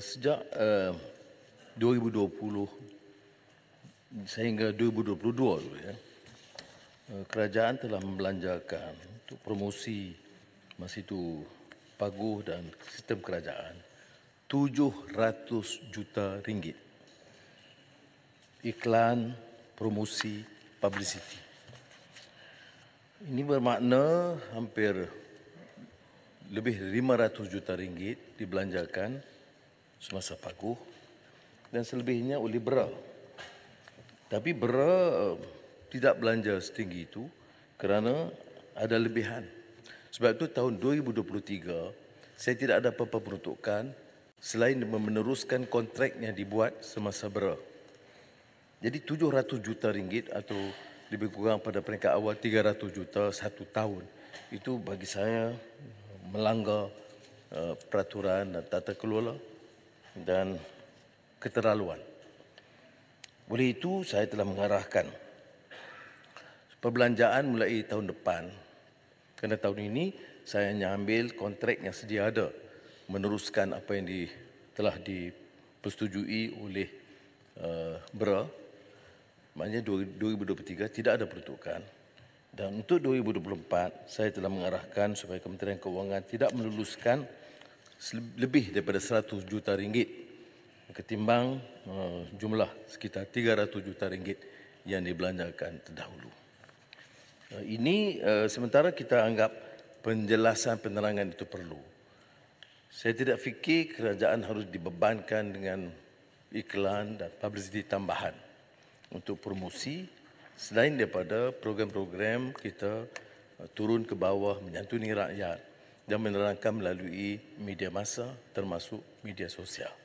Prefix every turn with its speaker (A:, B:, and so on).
A: sejak eh, uh, 2020 sehingga 2022 dulu ya. Uh, kerajaan telah membelanjakan untuk promosi masa itu paguh dan sistem kerajaan 700 juta ringgit. Iklan, promosi, publicity. Ini bermakna hampir lebih 500 juta ringgit dibelanjakan semasa paguh dan selebihnya oleh bera, Tapi bera eh, tidak belanja setinggi itu kerana ada lebihan. Sebab itu tahun 2023 saya tidak ada apa-apa peruntukan selain meneruskan kontrak yang dibuat semasa bera. Jadi 700 juta ringgit atau lebih kurang pada peringkat awal 300 juta satu tahun itu bagi saya melanggar eh, peraturan dan tata kelola dan keterlaluan. Oleh itu saya telah mengarahkan perbelanjaan mulai tahun depan kerana tahun ini saya hanya ambil kontrak yang sedia ada meneruskan apa yang di, telah dipersetujui oleh uh, eh, BRA maknanya 2023 tidak ada peruntukan dan untuk 2024 saya telah mengarahkan supaya Kementerian Keuangan tidak meluluskan lebih daripada 100 juta ringgit ketimbang eh, jumlah sekitar 300 juta ringgit yang dibelanjakan terdahulu. Eh, ini eh, sementara kita anggap penjelasan penerangan itu perlu. Saya tidak fikir kerajaan harus dibebankan dengan iklan dan publicity tambahan untuk promosi selain daripada program-program kita turun ke bawah menyantuni rakyat dan menerangkan melalui media masa termasuk media sosial.